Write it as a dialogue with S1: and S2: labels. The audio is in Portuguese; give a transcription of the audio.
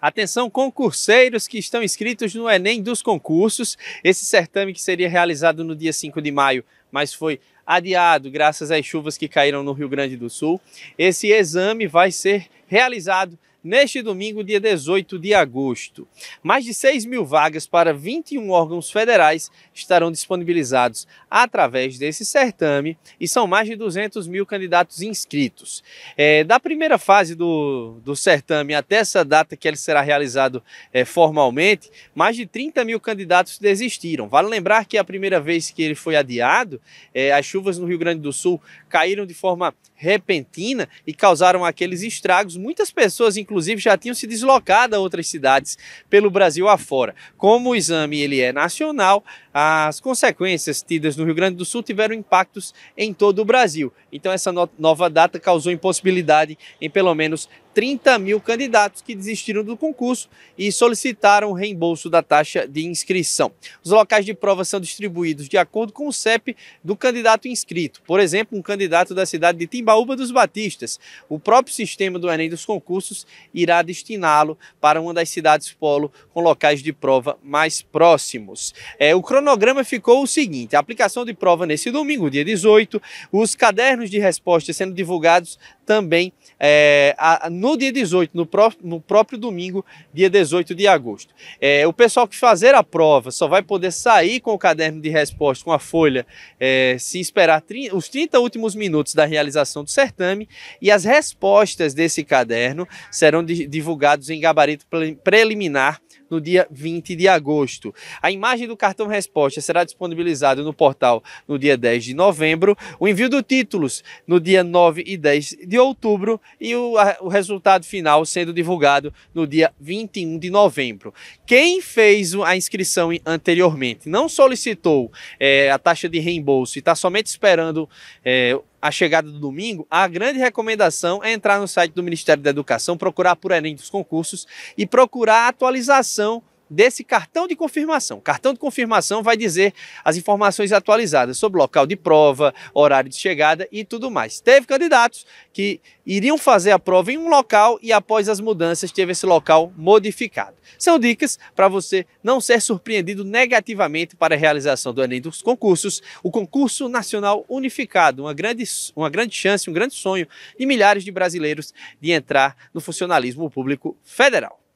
S1: Atenção concurseiros que estão inscritos no Enem dos concursos. Esse certame que seria realizado no dia 5 de maio, mas foi adiado graças às chuvas que caíram no Rio Grande do Sul. Esse exame vai ser realizado neste domingo, dia 18 de agosto. Mais de 6 mil vagas para 21 órgãos federais estarão disponibilizados através desse certame e são mais de 200 mil candidatos inscritos. É, da primeira fase do, do certame até essa data que ele será realizado é, formalmente, mais de 30 mil candidatos desistiram. Vale lembrar que a primeira vez que ele foi adiado, é, as chuvas no Rio Grande do Sul caíram de forma repentina e causaram aqueles estragos. Muitas pessoas, inclusive, inclusive já tinham se deslocado a outras cidades pelo Brasil afora. Como o exame ele é nacional, as consequências tidas no Rio Grande do Sul tiveram impactos em todo o Brasil. Então essa no nova data causou impossibilidade em pelo menos 30 mil candidatos que desistiram do concurso e solicitaram o reembolso da taxa de inscrição. Os locais de prova são distribuídos de acordo com o CEP do candidato inscrito. Por exemplo, um candidato da cidade de Timbaúba dos Batistas. O próprio sistema do Enem dos concursos irá destiná-lo para uma das cidades polo com locais de prova mais próximos. É, o cronograma ficou o seguinte: a aplicação de prova nesse domingo, dia 18, os cadernos de respostas sendo divulgados também é, a, no dia 18, no, pró no, próprio domingo, dia 18 de agosto. É, o pessoal que fazer a prova só vai poder sair com o caderno de resposta, com a folha, é, se esperar os 30 últimos minutos da realização do certame e as respostas desse caderno serão serão divulgados em gabarito preliminar no dia 20 de agosto. A imagem do cartão resposta será disponibilizada no portal no dia 10 de novembro, o envio dos títulos no dia 9 e 10 de outubro e o, a, o resultado final sendo divulgado no dia 21 de novembro. Quem fez a inscrição anteriormente não solicitou é, a taxa de reembolso e está somente esperando é, a chegada do domingo, a grande recomendação é entrar no site do Ministério da Educação, procurar por Enem dos concursos e procurar a atualização desse cartão de confirmação. O cartão de confirmação vai dizer as informações atualizadas sobre local de prova, horário de chegada e tudo mais. Teve candidatos que iriam fazer a prova em um local e após as mudanças teve esse local modificado. São dicas para você não ser surpreendido negativamente para a realização do Enem dos concursos, o concurso nacional unificado, uma grande, uma grande chance, um grande sonho de milhares de brasileiros de entrar no funcionalismo público federal.